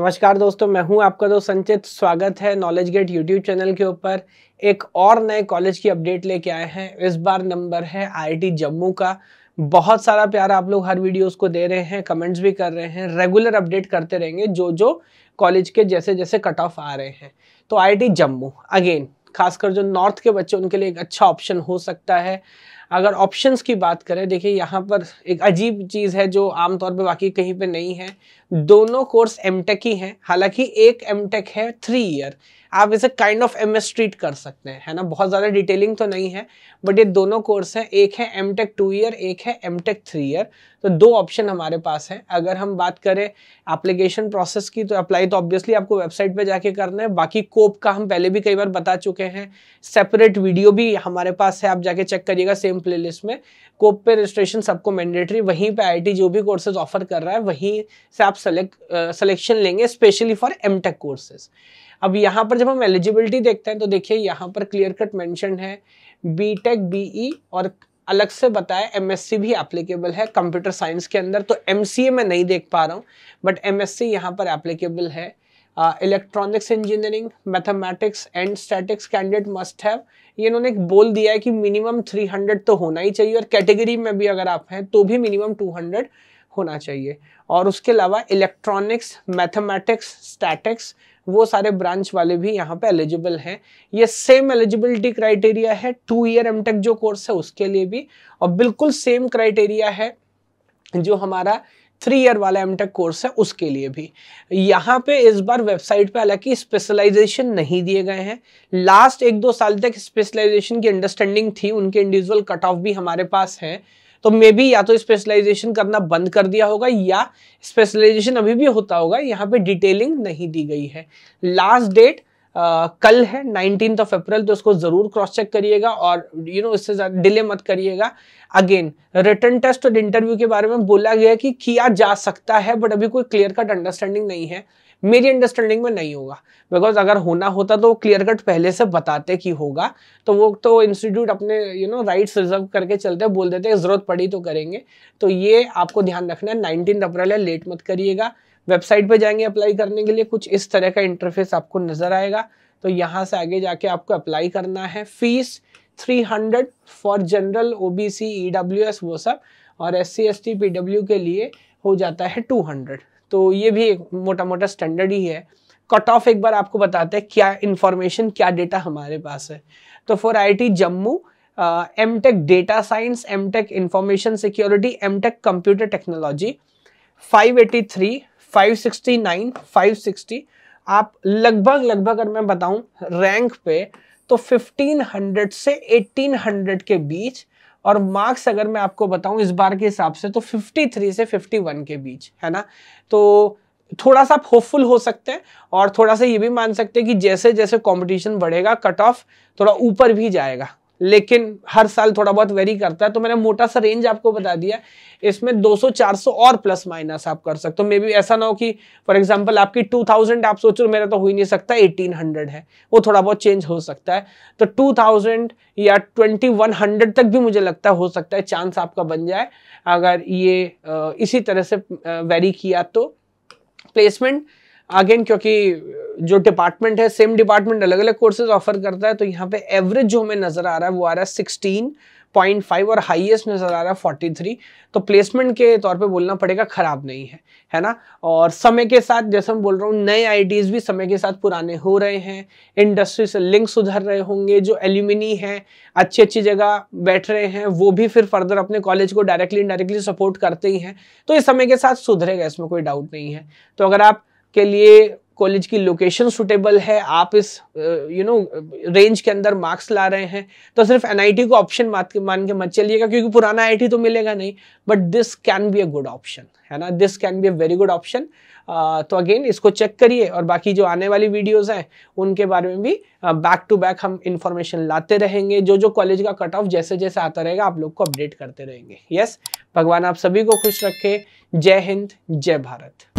नमस्कार दोस्तों मैं हूं आपका दोस्त संचित स्वागत है नॉलेज गेट यूट्यूब चैनल के ऊपर एक और नए कॉलेज की अपडेट लेके आए हैं इस बार नंबर है आईआईटी जम्मू का बहुत सारा प्यार आप लोग हर वीडियोस को दे रहे हैं कमेंट्स भी कर रहे हैं रेगुलर अपडेट करते रहेंगे जो जो कॉलेज के जैसे जैसे कट ऑफ आ रहे हैं तो आई जम्मू अगेन खासकर जो नॉर्थ के बच्चे उनके लिए एक अच्छा ऑप्शन हो सकता है अगर ऑप्शंस की बात करें देखिए यहाँ पर एक अजीब चीज़ है जो आमतौर पर बाकी कहीं पे नहीं है दोनों कोर्स एम टेक ही हैं हालांकि एक एम टेक है थ्री ईयर आप इसे kind of M S treat कर सकते हैं है ना बहुत ज़्यादा डिटेलिंग तो नहीं है बट ये दोनों कोर्स हैं एक है एम टेक टू ईयर एक है एम टेक थ्री ईयर तो दो ऑप्शन हमारे पास हैं अगर हम बात करें एप्लीकेशन प्रोसेस की तो अप्लाई तो ऑब्वियसली आपको वेबसाइट पे जाके करना है बाकी कोप का हम पहले भी कई बार बता चुके हैं सेपरेट वीडियो भी हमारे पास है आप जाके चेक करिएगा सेम प्रीमियम प्लेलिस्ट में कोप पे रजिस्ट्रेशन सबको मैंडेटरी वहीं पे आई जो भी कोर्सेज ऑफर कर रहा है वहीं से आप सेलेक्ट सिलेक्शन लेंगे specially for M tech courses अब यहाँ पर जब हम एलिजिबिलिटी देखते हैं तो देखिए यहाँ पर क्लियर कट मैंशन है बी टेक e और अलग से बताया एम भी एप्लीकेबल है कंप्यूटर साइंस के अंदर तो एम मैं नहीं देख पा रहा हूँ बट एम एस सी यहाँ पर एप्लीकेबल है electronics engineering mathematics and statics candidate must have ये इन्होंने बोल दिया है कि मिनिमम 300 तो होना ही चाहिए और कैटेगरी में भी अगर आप हैं तो भी मिनिमम 200 होना चाहिए और उसके अलावा इलेक्ट्रॉनिक्स मैथमेटिक्स स्टैटिक्स वो सारे ब्रांच वाले भी यहाँ पे एलिजिबल हैं ये सेम एलिजिबिलिटी क्राइटेरिया है टू ईयर एम जो कोर्स है उसके लिए भी और बिल्कुल सेम क्राइटेरिया है जो हमारा थ्री ईयर वाला एम टेक कोर्स है उसके लिए भी यहाँ पे इस बार वेबसाइट पे हालांकि स्पेशलाइजेशन नहीं दिए गए हैं लास्ट एक दो साल तक स्पेशलाइजेशन की अंडरस्टैंडिंग थी उनके इंडिविजुअल कट ऑफ भी हमारे पास है तो मे बी या तो स्पेशलाइजेशन करना बंद कर दिया होगा या स्पेशलाइजेशन अभी भी होता होगा यहाँ पे डिटेलिंग नहीं दी गई है लास्ट डेट कल है नाइनटीन ऑफ अप्रैल तो उसको ज़रूर क्रॉस चेक करिएगा और यू you नो know, इससे ज़्यादा डिले मत करिएगा अगेन रिटर्न टेस्ट और इंटरव्यू के बारे में बोला गया कि किया जा सकता है बट अभी कोई क्लियर कट अंडरस्टैंडिंग नहीं है मेरी अंडरस्टैंडिंग में नहीं होगा बिकॉज अगर होना होता तो क्लियर कट पहले से बताते कि होगा तो वो तो इंस्टीट्यूट अपने यू नो राइट्स रिजर्व करके चलते बोल देते ज़रूरत पड़ी तो करेंगे तो ये आपको ध्यान रखना है नाइनटीन अप्रैल है लेट मत करिएगा वेबसाइट पे जाएंगे अप्लाई करने के लिए कुछ इस तरह का इंटरफेस आपको नजर आएगा तो यहाँ से आगे जाके आपको अप्लाई करना है fees 300 for general OBC EWS वो सब और S C S T PW के लिए हो जाता है 200 तो ये भी एक मोटा मोटा स्टैंडर्ड ही है कट ऑफ एक बार आपको बताते हैं क्या इन्फॉर्मेशन क्या डेटा हमारे पास है तो for T Jammu M tech data science M tech information security M tech computer technology 583 569, 560 आप लगभग लगभग अगर मैं बताऊं रैंक पे तो 1500 से 1800 के बीच और मार्क्स अगर मैं आपको बताऊं इस बार के हिसाब से तो 53 से 51 के बीच है ना तो थोड़ा सा आप होपफुल हो सकते हैं और थोड़ा सा ये भी मान सकते हैं कि जैसे जैसे कंपटीशन बढ़ेगा कट ऑफ थोड़ा ऊपर भी जाएगा लेकिन हर साल थोड़ा बहुत वेरी करता है तो मैंने मोटा सा रेंज आपको बता दिया इसमें 200-400 और प्लस माइनस आप कर सकते हो मे बी ऐसा ना हो कि फॉर एग्जांपल आपकी 2000 आप सोच रहे मेरा तो हो ही नहीं सकता 1800 है वो थोड़ा बहुत चेंज हो सकता है तो 2000 या 2100 तक भी मुझे लगता है हो सकता है चांस आपका बन जाए अगर ये इसी तरह से वेरी किया तो प्लेसमेंट अगेन क्योंकि जो डिपार्टमेंट है सेम डिपार्टमेंट अलग अलग कोर्सेज ऑफर करता है तो यहाँ पे एवरेज जो हमें नज़र आ रहा है वो आ रहा है सिक्सटीन पॉइंट फाइव और हाईएस्ट नज़र आ रहा है फोर्टी थ्री तो प्लेसमेंट के तौर पे बोलना पड़ेगा ख़राब नहीं है है ना और समय के साथ जैसे मैं बोल रहा हूँ नए आई भी समय के साथ पुराने हो रहे हैं इंडस्ट्री से लिंक सुधर रहे होंगे जो एल्यूमिनी है अच्छी अच्छी जगह बैठ रहे हैं वो भी फिर फर्दर अपने कॉलेज को डायरेक्टली इनडायरेक्टली सपोर्ट करते ही हैं तो ये समय के साथ सुधरेगा इसमें कोई डाउट नहीं है तो अगर आप के लिए कॉलेज की लोकेशन सुटेबल है आप इस यू नो रेंज के अंदर मार्क्स ला रहे हैं तो सिर्फ एन को ऑप्शन मान के मत चलिएगा क्योंकि पुराना आई तो मिलेगा नहीं but this can be a good option है ना this can be a very good option तो अगेन इसको चेक करिए और बाकी जो आने वाली वीडियोस हैं उनके बारे में भी बैक टू बैक हम इन्फॉर्मेशन लाते रहेंगे जो जो कॉलेज का कट ऑफ जैसे जैसे आता रहेगा आप लोग को अपडेट करते रहेंगे यस yes, भगवान आप सभी को खुश रखे जय हिंद जय भारत